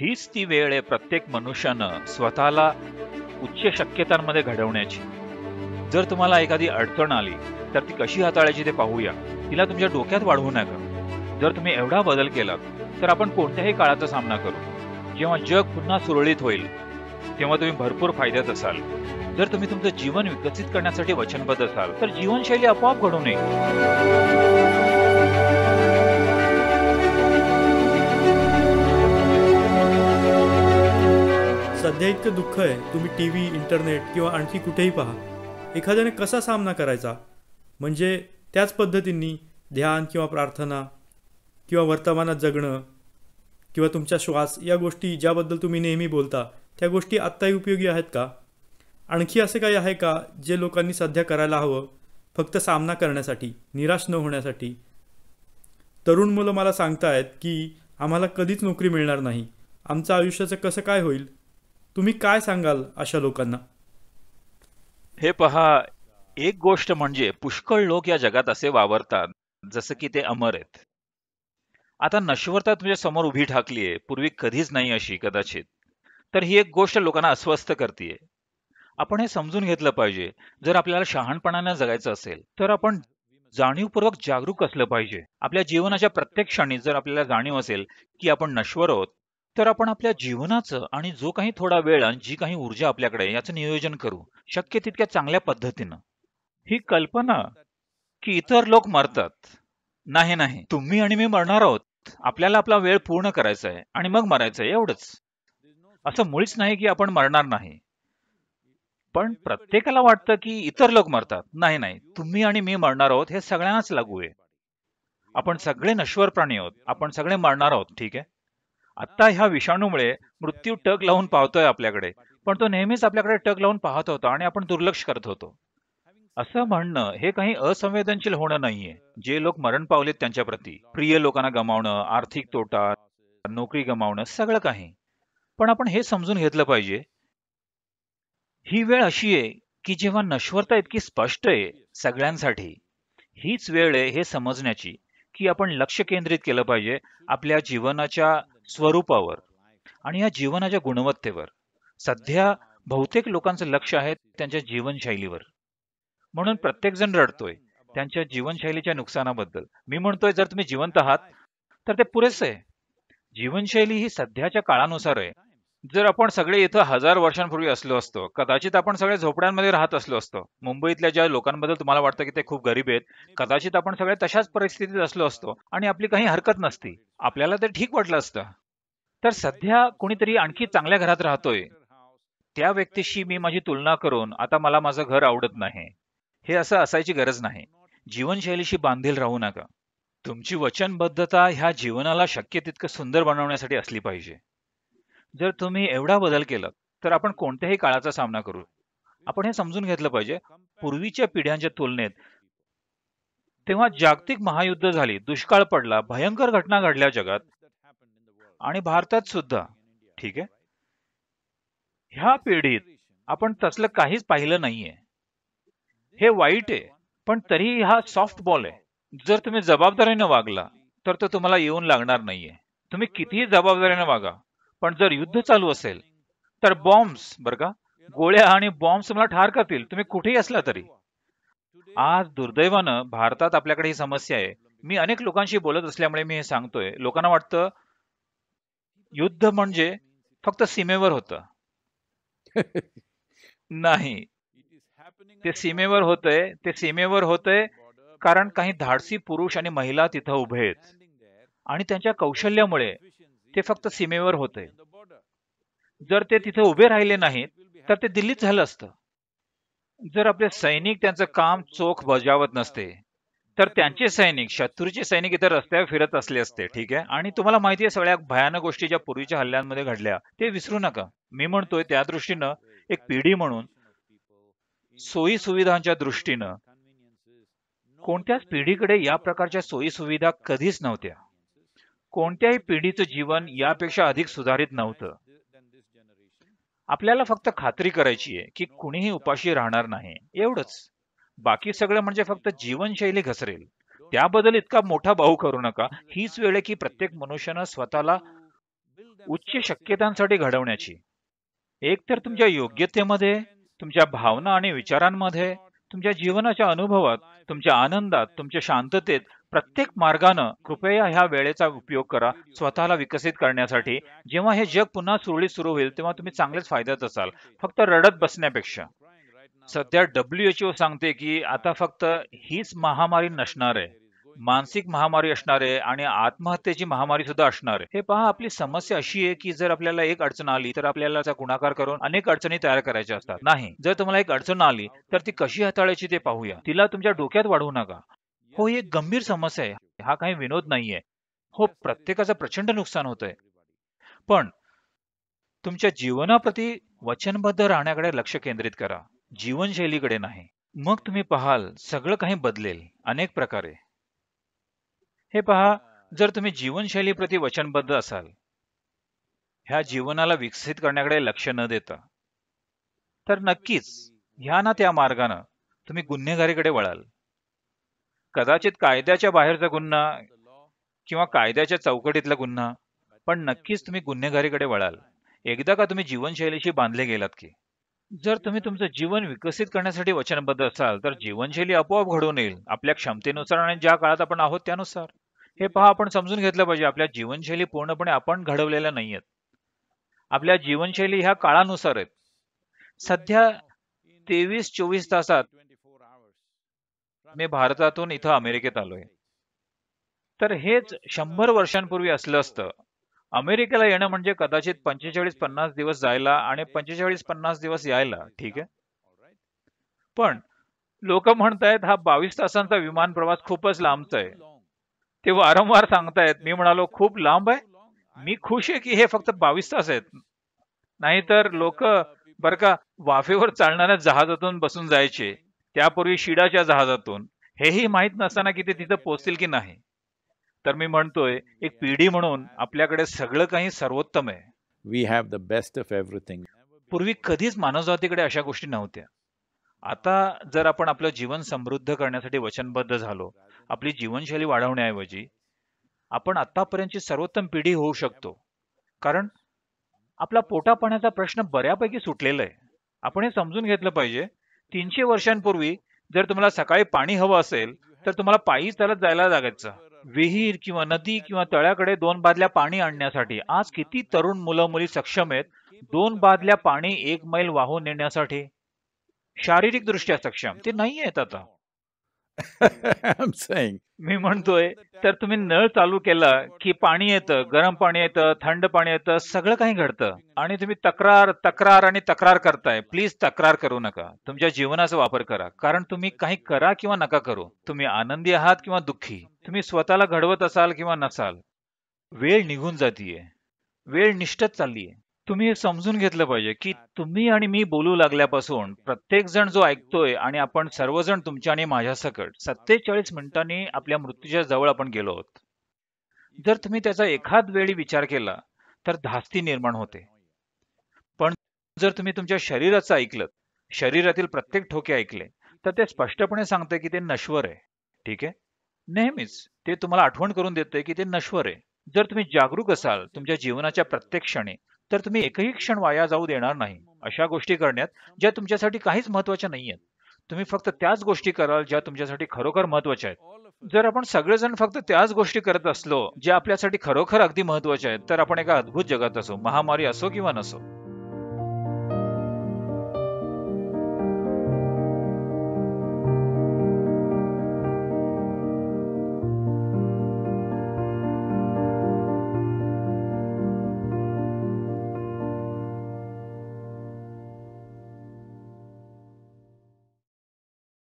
हीच ती वेळ आहे प्रत्येक मनुष्यानं स्वतःला उच्च शक्यतांमध्ये घडवण्याची जर तुम्हाला एखादी अडचण आली तर ती कशी हाताळायची ते पाहूया तिला तुमच्या डोक्यात वाढवू नका जर तुम्ही एवढा बदल केला तर आपण कोणत्याही काळाचा सामना करू जेव्हा जग पुन्हा सुरळीत होईल तेव्हा तुम्ही भरपूर फायद्यात असाल जर तुम्ही तुमचं जीवन विकसित करण्यासाठी वचनबद्ध असाल तर जीवनशैली आपोआप घडू नये सध्या इतकं दुःख आहे तुम्ही टी व्ही इंटरनेट किंवा आणखी कुठेही पहा एखाद्याने कसा सामना करायचा म्हणजे त्याच पद्धतींनी ध्यान किंवा प्रार्थना किंवा वर्तमानात जगणं किंवा तुमचा श्वास या गोष्टी ज्याबद्दल तुम्ही नेहमी बोलता त्या गोष्टी आत्ताही उपयोगी आहेत का आणखी असे काही आहे का जे लोकांनी सध्या करायला हवं फक्त सामना करण्यासाठी निराश न होण्यासाठी तरुण मुलं मला सांगतायत की आम्हाला कधीच नोकरी मिळणार नाही आमचं आयुष्याचं कसं काय होईल तुम्ही काय सांगाल अशा लोकांना हे पहा एक गोष्ट म्हणजे पुष्कळ लोक या जगात असे वावरतात जसं की ते अमर आहेत आता नश्वरता तुझ्या समोर उभी ठाकली आहे पूर्वी कधीच नाही अशी कदाचित तर ही एक गोष्ट लोकांना अस्वस्थ करते आपण हे समजून घेतलं पाहिजे जर आपल्याला शहाणपणाने जगायचं असेल तर आपण जाणीवपूर्वक जागरूक असलं पाहिजे आपल्या जीवनाच्या प्रत्येक क्षणी जर आपल्याला जाणीव असेल की आपण नश्वर आहोत तर आपण आपल्या जीवनाचं आणि जो काही थोडा वेळ आणि जी काही ऊर्जा आपल्याकडे याचं नियोजन करू शक्य तितक्या चांगल्या पद्धतीनं ही कल्पना की इतर लोक मरतात नाही नाही तुम्ही आणि मी मरणार आहोत आपल्याला आपला वेळ पूर्ण करायचा आहे आणि मग मरायचं आहे एवढंच असं मुळीच नाही की आपण मरणार नाही पण प्रत्येकाला वाटतं की इतर लोक मरतात नाही नाही तुम्ही आणि मी मरणार आहोत हे सगळ्यांनाच लागू आहे आपण सगळे नश्वर प्राणी आहोत आपण सगळे मरणार आहोत ठीक आहे आता ह्या विषाणूमुळे मृत्यू टक लावून पाहतोय आपल्याकडे पण तो नेहमीच आपल्याकडे टक लावून पाहत होता आणि आपण दुर्लक्ष करत होतो असं म्हणणं हे काही असंवेदनशील होणं नाहीये जे लोक मरण पावलेत त्यांच्या प्रती प्रिय लोकांना गमावणं आर्थिक तोटा नोकरी गमावणं सगळं काही पण आपण हे समजून घेतलं पाहिजे ही वेळ अशी आहे की जेव्हा नश्वरता इतकी स्पष्ट आहे सगळ्यांसाठी हीच वेळ आहे हे समजण्याची की आपण लक्ष केंद्रित केलं पाहिजे आपल्या जीवनाच्या स्वरूपावर आणि या जीवनाच्या गुणवत्तेवर सध्या बहुतेक लोकांचं लक्ष आहे त्यांच्या जीवनशैलीवर म्हणून प्रत्येक जण रडतोय त्यांच्या जीवनशैलीच्या नुकसानाबद्दल मी म्हणतोय जर तुम्ही जिवंत आहात तर ते पुरेसे आहे जीवनशैली ही सध्याच्या काळानुसार आहे जर आपण सगळे इथं हजार वर्षांपूर्वी असलो असतो कदाचित आपण सगळे झोपड्यांमध्ये राहत असलो असतो मुंबईतल्या ज्या लोकांबद्दल तुम्हाला वाटतं की ते खूप गरीब आहेत कदाचित आपण सगळे तशाच परिस्थितीत असलो असतो आणि आपली काही हरकत नसती आपल्याला ते ठीक वाटलं असतं तर सध्या कोणीतरी आणखी चांगल्या घरात राहतोय त्या व्यक्तीशी मी माझी तुलना करून आता मला माझं घर आवडत नाही हे असं असायची गरज नाही जीवनशैलीशी बांधील राहू नका तुमची वचनबद्धता ह्या जीवनाला शक्य तितकं सुंदर बनवण्यासाठी असली पाहिजे जर तुम्ही एवढा बदल केला तर आपण कोणत्याही काळाचा सामना करू आपण हे समजून घेतलं पाहिजे पूर्वीच्या पिढ्यांच्या तुलनेत तेव्हा जागतिक महायुद्ध झाली दुष्काळ पडला भयंकर घटना घडल्या जगात आणि भारतात सुद्धा ठीक आहे ह्या पिढीत आपण तसलं काहीच पाहिलं नाहीये हे वाईट आहे पण तरी हा सॉफ्ट बॉल आहे जर तुम्ही जबाबदारीने वागला तर तो तुम्हाला येऊन लागणार नाहीये तुम्ही कितीही जबाबदारीने वागा पण जर युद्ध चालू असेल तर बॉम्ब्स बर का गोळ्या आणि बॉम्ब्स मला ठार करतील तुम्ही कुठेही असला तरी आज दुर्दैवानं भारतात आपल्याकडे ही समस्या आहे मी अनेक लोकांशी बोलत असल्यामुळे मी हे सांगतोय लोकांना वाटतं युद्ध म्हणजे फक्त सीमेवर होतं नाही ते सीमेवर होतंय ते सीमेवर होतंय कारण काही धाडसी पुरुष आणि महिला तिथं उभे आहेत आणि त्यांच्या कौशल्यामुळे ते फक्त सीमेवर होते जर ते तिथे उभे राहिले नाहीत तर ते दिल्लीत झालं असतं जर आपले सैनिक त्यांचं काम चोख बजावत नसते तर त्यांचे सैनिक शत्रूचे सैनिक इथे रस्त्यावर फिरत असले असते ठीक आहे आणि तुम्हाला माहिती आहे सगळ्या भयानक गोष्टी ज्या पूर्वीच्या हल्ल्यांमध्ये घडल्या ते विसरू नका मी म्हणतोय त्या दृष्टीनं एक पिढी म्हणून सोयी सुविधांच्या दृष्टीनं कोणत्याच पिढीकडे या प्रकारच्या सोयी सुविधा कधीच नव्हत्या कोणत्याही पिढीचं जीवन यापेक्षा अधिक सुधारित नव्हतं आपल्याला फक्त खात्री करायची आहे की कुणीही उपाशी राहणार नाही एवढंच बाकी सगळं म्हणजे फक्त जीवनशैली घसरेल त्याबद्दल इतका मोठा भाऊ करू नका हीच वेळ आहे की प्रत्येक मनुष्यानं स्वतःला उच्च शक्यतांसाठी घडवण्याची एक तर तुमच्या योग्यतेमध्ये तुमच्या भावना आणि विचारांमध्ये तुमच्या जीवनाच्या अनुभवात तुमच्या आनंदात तुमच्या शांततेत प्रत्येक मार्गानं कृपया ह्या वेळेचा उपयोग करा स्वतःला विकसित करण्यासाठी जेव्हा हे जग पुन्हा सुरळीत सुरू होईल तेव्हा तुम्ही चांगलेच फायद्यात असाल फक्त रडत बसण्यापेक्षा सध्या डब्ल्यू एच ओ सांगते की आता फक्त हीच महामारी नसणार आहे मानसिक महामारी असणार आहे आणि आत्महत्येची महामारी सुद्धा असणार आहे हे पहा आपली समस्या अशी आहे की जर आपल्याला एक अडचण आली तर आपल्याला त्याचा गुणाकार करून अनेक अडचणी तयार करायच्या असतात नाही जर तुम्हाला एक अडचण आली तर ती कशी हाताळायची ते पाहूया तिला तुमच्या डोक्यात वाढवू नका हो ही एक गंभीर समस्या आहे हा काही विनोद नाहीये हो प्रत्येकाचं प्रचंड नुकसान होतंय पण तुमच्या जीवनाप्रती वचनबद्ध राहण्याकडे लक्ष केंद्रित करा जीवनशैलीकडे नाही मग तुम्ही पाहाल सगळं काही बदलेल अनेक प्रकारे हे पहा जर तुम्ही जीवनशैलीप्रती वचनबद्ध असाल ह्या जीवनाला विकसित करण्याकडे लक्ष न देता तर नक्कीच ह्या ना त्या मार्गानं तुम्ही गुन्हेगारीकडे वळाल कदाचित कायद्याच्या बाहेरचा गुन्हा किंवा कायद्याच्या चौकटीतला गुन्हा पण नक्कीच तुम्ही गुन्हेगारीकडे वळाल एकदा का तुम्ही जीवनशैलीशी बांधले गेलात की जर तुम्ही तुमचं जीवन विकसित करण्यासाठी वचनबद्ध असाल तर जीवनशैली आपोआप घडून येईल आपल्या क्षमतेनुसार आणि ज्या काळात आपण आहोत त्यानुसार हे पहा आपण समजून घेतलं पाहिजे आपल्या जीवनशैली पूर्णपणे आपण घडवलेल्या नाही आहेत आपल्या जीवनशैली ह्या काळानुसार आहेत सध्या तेवीस चोवीस तासात मी भारतातून इथं अमेरिकेत आलोय तर हेच शंभर वर्षांपूर्वी असलं असतं अमेरिकेला येणं म्हणजे कदाचित पंचेचाळीस पन्नास दिवस जायला आणि पंचेचाळीस पन्नास दिवस यायला ठीक आहे पण लोक म्हणतायत हा बावीस तासांचा विमान प्रवास खूपच लांबचा आहे ते वारंवार सांगतायत मी म्हणालो खूप लांब आहे मी खुश आहे की हे फक्त बावीस तास आहेत नाहीतर लोक बर का वाफेवर चालणाऱ्या जहाजातून बसून जायचे त्यापूर्वी शिडाच्या जहाजातून हेही माहीत नसताना की ते तिथं पोहोचतील की नाही तर मी म्हणतोय एक पिढी म्हणून आपल्याकडे सगळं काही सर्वोत्तम आहे we have the best of everything पूर्वी कधीच मानवजातीकडे अशा गोष्टी नव्हत्या आता जर आपण आपलं जीवन समृद्ध करण्यासाठी वचनबद्ध झालो आपली जीवनशैली वाढवण्याऐवजी आपण आतापर्यंतची सर्वोत्तम पिढी होऊ शकतो कारण आपला पोटापाण्याचा प्रश्न बऱ्यापैकी सुटलेला आहे आपण हे समजून घेतलं पाहिजे तीनशे वर्षांपूर्वी जर तुम्हाला सकाळी पाणी हवं असेल तर तुम्हाला पायी चालत जायला लागायचं विहीर किंवा नदी किंवा तळ्याकडे दोन बादल्या पाणी आणण्यासाठी आज किती तरुण मुलं मुली सक्षम आहेत दोन बादल्या पाणी एक मैल वाहून नेण्यासाठी शारीरिक दृष्ट्या सक्षम ते नाही आहेत आता मी म्हणतोय तर तुम्ही नळ चालू केला की पाणी येतं गरम पाणी येतं थंड पाणी येतं सगळं काही घडतं आणि तुम्ही तक्रार तक्रार आणि तक्रार करताय प्लीज तक्रार करू नका तुमच्या जीवनाचा वापर करा कारण तुम्ही काही करा किंवा नका करू तुम्ही आनंदी आहात किंवा दुःखी तुम्ही स्वतःला घडवत असाल किंवा नसाल वेळ निघून जातीये वेळ निष्ठत चाललीये तुम्ही हे समजून घेतलं पाहिजे की तुम्ही आणि मी बोलू लागल्यापासून प्रत्येक जण जो ऐकतोय आणि आपण सर्वजण तुमच्या आणि माझ्या सकट सत्तेचाळीस मिनिटांनी आपल्या मृत्यूच्या जवळ आपण गेलो आहोत जर तुम्ही त्याचा एखाद वेळी विचार केला तर धास्ती निर्माण होते पण जर तुम्ही तुमच्या शरीराचं ऐकलं शरीरातील प्रत्येक ठोके ऐकले तर ते स्पष्टपणे सांगते की ते नश्वर आहे ठीक आहे नेहमीच ते तुम्हाला आठवण करून देते की ते नश्वर आहे जर तुम्ही जागरूक असाल तुमच्या जीवनाच्या प्रत्येक क्षणी तर तुम्ही एकही क्षण वाया जाऊ देणार नाही अशा गोष्टी करण्यात ज्या तुमच्यासाठी काहीच महत्वाच्या नाही आहेत तुम्ही फक्त त्याच गोष्टी कराल ज्या तुमच्यासाठी खरोखर महत्वाच्या आहेत जर आपण सगळेजण फक्त त्याच गोष्टी करत असलो ज्या आपल्यासाठी खरोखर अगदी महत्वाच्या आहेत तर आपण एका अद्भुत जगात असो महामारी असो किंवा नसो